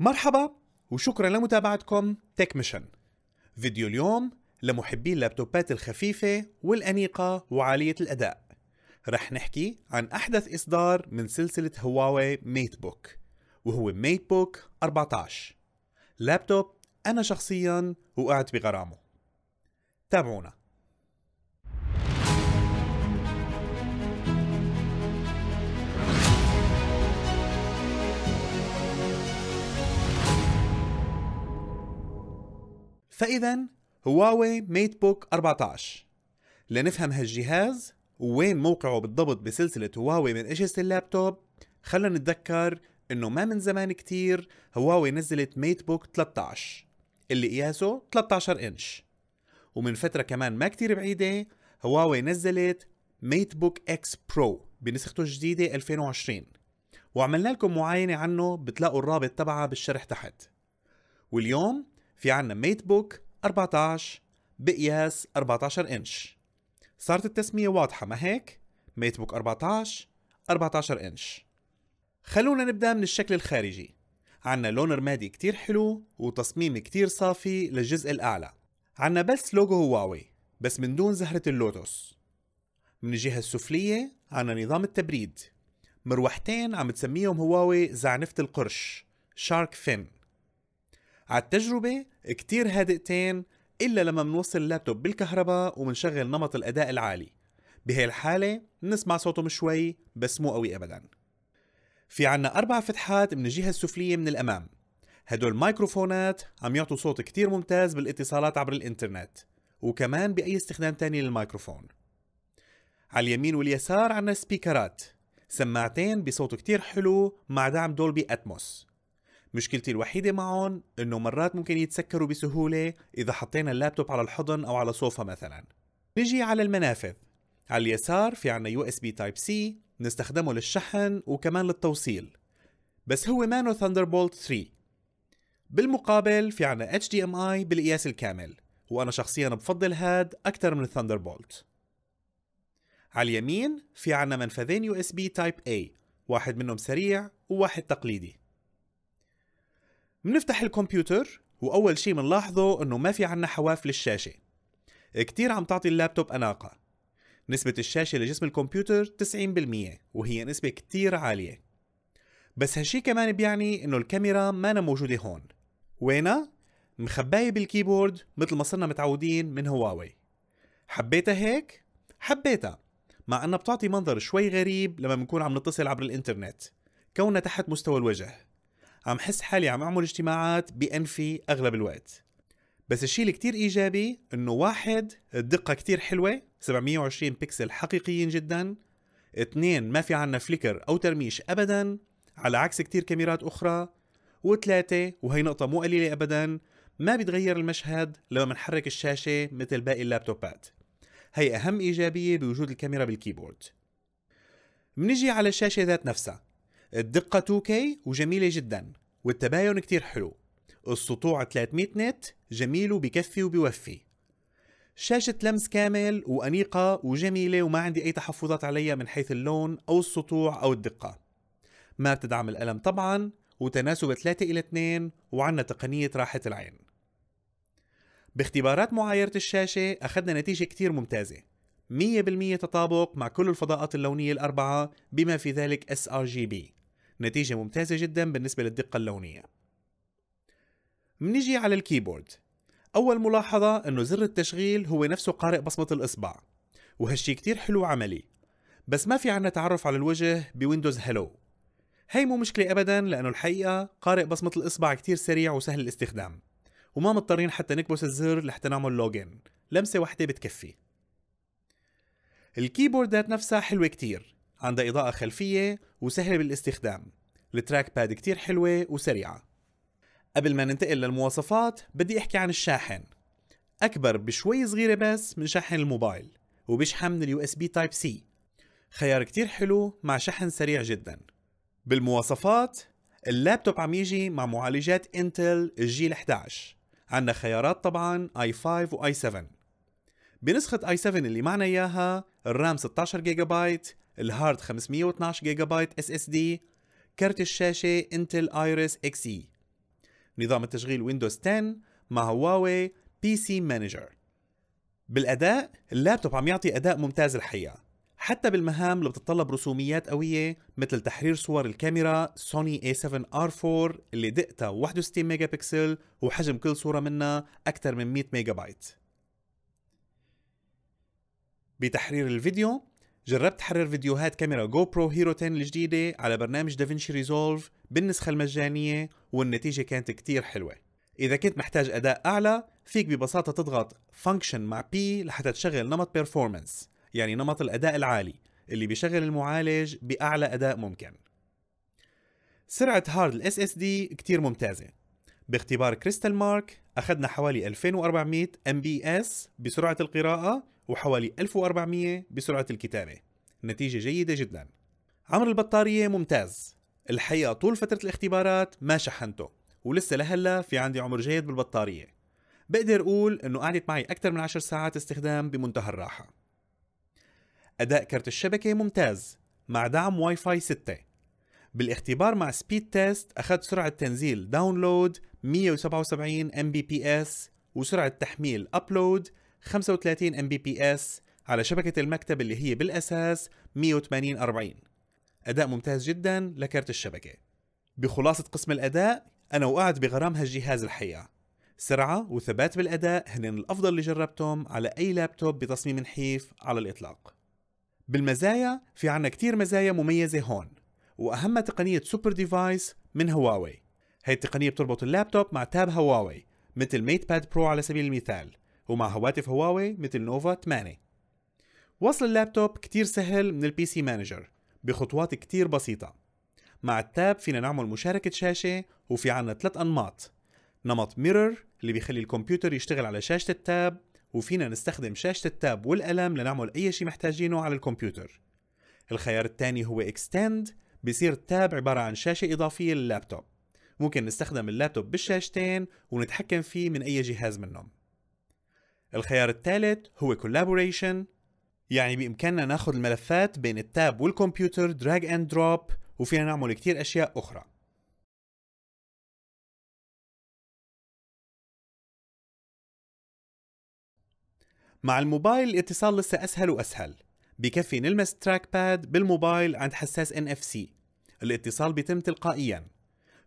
مرحبا وشكرا لمتابعتكم تك ميشن فيديو اليوم لمحبي اللابتوبات الخفيفة والأنيقة وعالية الأداء رح نحكي عن أحدث إصدار من سلسلة هواوي ميت بوك وهو ميت بوك 14 لابتوب أنا شخصيا وقعت بغرامه تابعونا فإذا هواوي ميت بوك 14 لنفهم هالجهاز وين موقعه بالضبط بسلسلة هواوي من أجهزة اللابتوب خلنا نتذكر إنه ما من زمان كتير هواوي نزلت ميت بوك 13 اللي قياسه 13 إنش ومن فترة كمان ما كتير بعيدة هواوي نزلت ميت بوك اكس برو بنسخته الجديدة 2020 وعملنا لكم معاينة عنه بتلاقوا الرابط تبعها بالشرح تحت واليوم في عنا ميت بوك 14 بقياس 14 إنش صارت التسمية واضحة ما هيك؟ ميت بوك 14 14 إنش خلونا نبدأ من الشكل الخارجي عنا لون رمادي كتير حلو وتصميم كتير صافي للجزء الأعلى عنا بس لوجو هواوي بس من دون زهرة اللوتس من الجهة السفلية عنا نظام التبريد مروحتين عم تسميهم هواوي زعنفة القرش شارك فين على التجربة كتير هادئتين إلا لما منوصل اللابتوب بالكهرباء ومنشغل نمط الأداء العالي بهي الحالة منسمع صوتهم شوي بس مو قوي أبدا في عنا أربع فتحات من الجهة السفلية من الأمام هدول مايكروفونات عم يعطوا صوت كتير ممتاز بالاتصالات عبر الإنترنت وكمان بأي استخدام تاني للميكروفون على اليمين واليسار عنا سبيكرات سماعتين بصوت كتير حلو مع دعم دولبي أتموس مشكلتي الوحيدة معهم انه مرات ممكن يتسكروا بسهولة اذا حطينا اللابتوب على الحضن او على صوفة مثلا نجي على المنافذ على اليسار في عنا يو اس بي تايب سي نستخدمه للشحن وكمان للتوصيل بس هو مانو ثاندربولت 3 بالمقابل في عنا اتش دي ام اي بالقياس الكامل وانا شخصيا بفضل هاد اكثر من الثاندربولت على اليمين في عنا منفذين يو اس بي تايب A واحد منهم سريع وواحد تقليدي بنفتح الكمبيوتر واول شيء بنلاحظه انه ما في عنا حواف للشاشه كتير عم تعطي اللابتوب اناقه نسبة الشاشة لجسم الكمبيوتر 90% وهي نسبة كتير عالية بس هالشي كمان بيعني انه الكاميرا مانا موجودة هون وينها؟ مخباية بالكيبورد مثل ما صرنا متعودين من هواوي حبيتها هيك؟ حبيتها مع انها بتعطي منظر شوي غريب لما بنكون عم نتصل عبر الانترنت كونها تحت مستوى الوجه عم حس حالي عم اعمل اجتماعات بانفي اغلب الوقت بس الشيء اللي ايجابي انه واحد الدقة كتير حلوة 720 بكسل حقيقيين جدا اثنين ما في عنا فليكر او ترميش ابدا على عكس كتير كاميرات اخرى وثلاثة وهي نقطة مو قليلة ابدا ما بيتغير المشهد لما بنحرك الشاشة مثل باقي اللابتوبات هي اهم ايجابية بوجود الكاميرا بالكيبورد بنيجي على الشاشة ذات نفسها الدقة 2K وجميلة جدا والتباين كتير حلو السطوع 300 نت جميل وبكفي وبوفي شاشة لمس كامل وأنيقة وجميلة وما عندي أي تحفظات عليها من حيث اللون أو السطوع أو الدقة ما بتدعم الألم طبعا وتناسب 3 إلى 2 وعنا تقنية راحة العين باختبارات معايرة الشاشة أخذنا نتيجة كتير ممتازة 100% تطابق مع كل الفضاءات اللونية الأربعة بما في ذلك SRGB نتيجة ممتازة جدا بالنسبة للدقة اللونية منيجي على الكيبورد أول ملاحظة أنه زر التشغيل هو نفسه قارئ بصمة الإصبع وهالشي كتير حلو عملي بس ما في عنا تعرف على الوجه بويندوز هلو هي مو مشكلة أبدا لأنه الحقيقة قارئ بصمة الإصبع كتير سريع وسهل الاستخدام وما مضطرين حتى نكبس الزر لحتى نعمل لوجن لمسة واحدة بتكفي الكيبورد ذات نفسها حلوة كتير عندها إضاءة خلفية وسهلة بالاستخدام التراك باد كتير حلوة وسريعة قبل ما ننتقل للمواصفات بدي أحكي عن الشاحن أكبر بشوي صغيرة بس من شاحن الموبايل وبيشحن من اليو اس بي تايب سي خيار كتير حلو مع شحن سريع جدا بالمواصفات اللابتوب عم يجي مع معالجات انتل الجيل 11 عندنا خيارات طبعا اي 5 واي 7 بنسخة اي 7 اللي معنا اياها الرام 16 جيجا بايت الهارد 512 جيجا بايت اس اس دي كرت الشاشة انتل ايريس اكس اي نظام التشغيل ويندوز 10 مع هواوي بي سي مانجر بالأداء اللابتوب عم يعطي أداء ممتاز الحقيقة حتى بالمهام اللي بتتطلب رسوميات قوية مثل تحرير صور الكاميرا سوني A7R4 اللي دقتها 61 ميجا بكسل وحجم كل صورة منها أكثر من 100 ميجا بايت بتحرير الفيديو جربت حرر فيديوهات كاميرا جو برو هيرو 10 الجديده على برنامج دافنشي ريزولف بالنسخه المجانيه والنتيجه كانت كتير حلوه اذا كنت محتاج اداء اعلى فيك ببساطه تضغط فانكشن مع بي لحتى تشغل نمط بيرفورمانس يعني نمط الاداء العالي اللي بيشغل المعالج باعلى اداء ممكن سرعه هارد الاس اس دي كتير ممتازه باختبار كريستال مارك أخذنا حوالي 2400 ام بي اس بسرعة القراءة وحوالي 1400 بسرعة الكتابة نتيجة جيدة جدا عمر البطارية ممتاز الحقيقة طول فترة الاختبارات ما شحنته ولسه لهلا في عندي عمر جيد بالبطارية بقدر أقول أنه قعدت معي أكثر من 10 ساعات استخدام بمنتهى الراحة أداء كرت الشبكة ممتاز مع دعم واي فاي 6 بالاختبار مع سبيد تيست أخذت سرعة تنزيل داونلود 177 ام بي بي اس وسرعه تحميل ابلود 35 ام بي بي اس على شبكه المكتب اللي هي بالاساس 180 40 اداء ممتاز جدا لكارت الشبكه بخلاصه قسم الاداء انا وقعت بغرام هالجهاز الحقيقه سرعه وثبات بالاداء هن الافضل اللي جربتهم على اي لابتوب بتصميم نحيف على الاطلاق بالمزايا في عنا كتير مزايا مميزه هون واهم تقنيه سوبر ديفايس من هواوي هي التقنية بتربط اللابتوب مع تاب هواوي مثل ميت باد برو على سبيل المثال ومع هواتف هواوي مثل نوفا 8 وصل اللابتوب كتير سهل من البي سي مانجر بخطوات كتير بسيطة مع التاب فينا نعمل مشاركة شاشة وفي عنا ثلاث أنماط نمط ميرور اللي بيخلي الكمبيوتر يشتغل على شاشة التاب وفينا نستخدم شاشة التاب والقلم لنعمل أي شيء محتاجينه على الكمبيوتر الخيار الثاني هو اكستند بصير التاب عبارة عن شاشة إضافية لللابتوب ممكن نستخدم اللابتوب بالشاشتين ونتحكم فيه من أي جهاز منهم الخيار الثالث هو Collaboration يعني بإمكاننا ناخذ الملفات بين التاب والكمبيوتر drag and drop وفينا نعمل كتير أشياء أخرى مع الموبايل الاتصال لسه أسهل وأسهل بكفي نلمس تراك باد بالموبايل عند حساس NFC الاتصال بيتم تلقائياً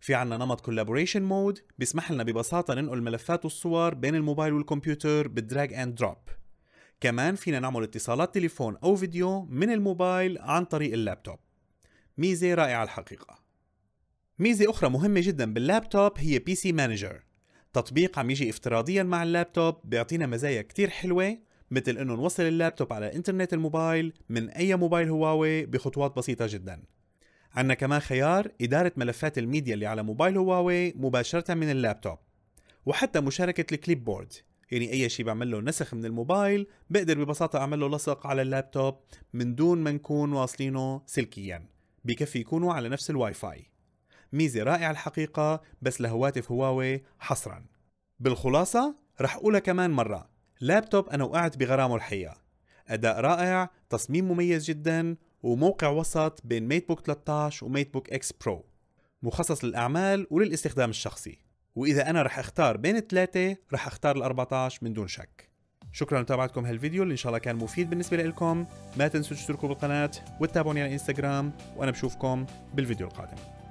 في عنا نمط كولابوريشن مود بيسمح لنا ببساطة ننقل الملفات والصور بين الموبايل والكمبيوتر بالدراج اند دروب كمان فينا نعمل اتصالات تليفون أو فيديو من الموبايل عن طريق اللابتوب ميزة رائعة الحقيقة ميزة أخرى مهمة جدا باللابتوب هي بي سي مانجر تطبيق عم يجي افتراضيا مع اللابتوب بيعطينا مزايا كتير حلوة مثل انه نوصل اللابتوب على انترنت الموبايل من اي موبايل هواوي بخطوات بسيطة جدا عندنا كمان خيار إدارة ملفات الميديا اللي على موبايل هواوي مباشرة من اللابتوب وحتى مشاركة الكليب بورد يعني أي شيء بعمل له نسخ من الموبايل بقدر ببساطة أعمل له لصق على اللابتوب من دون ما نكون واصلينه سلكيا بكفي يكونوا على نفس الواي فاي ميزة رائعة الحقيقة بس لهواتف هواوي حصرا بالخلاصة رح أقولها كمان مرة لابتوب أنا وقعت بغرامه الحقيقة أداء رائع تصميم مميز جدا وموقع وسط بين ميت بوك 13 وميت بوك اكس برو مخصص للأعمال وللاستخدام الشخصي وإذا أنا رح أختار بين الثلاثة رح أختار ال 14 من دون شك شكرا لمتابعتكم هالفيديو اللي إن شاء الله كان مفيد بالنسبة لكم ما تنسوا تشتركوا بالقناة وتتابعوني على انستغرام وأنا بشوفكم بالفيديو القادم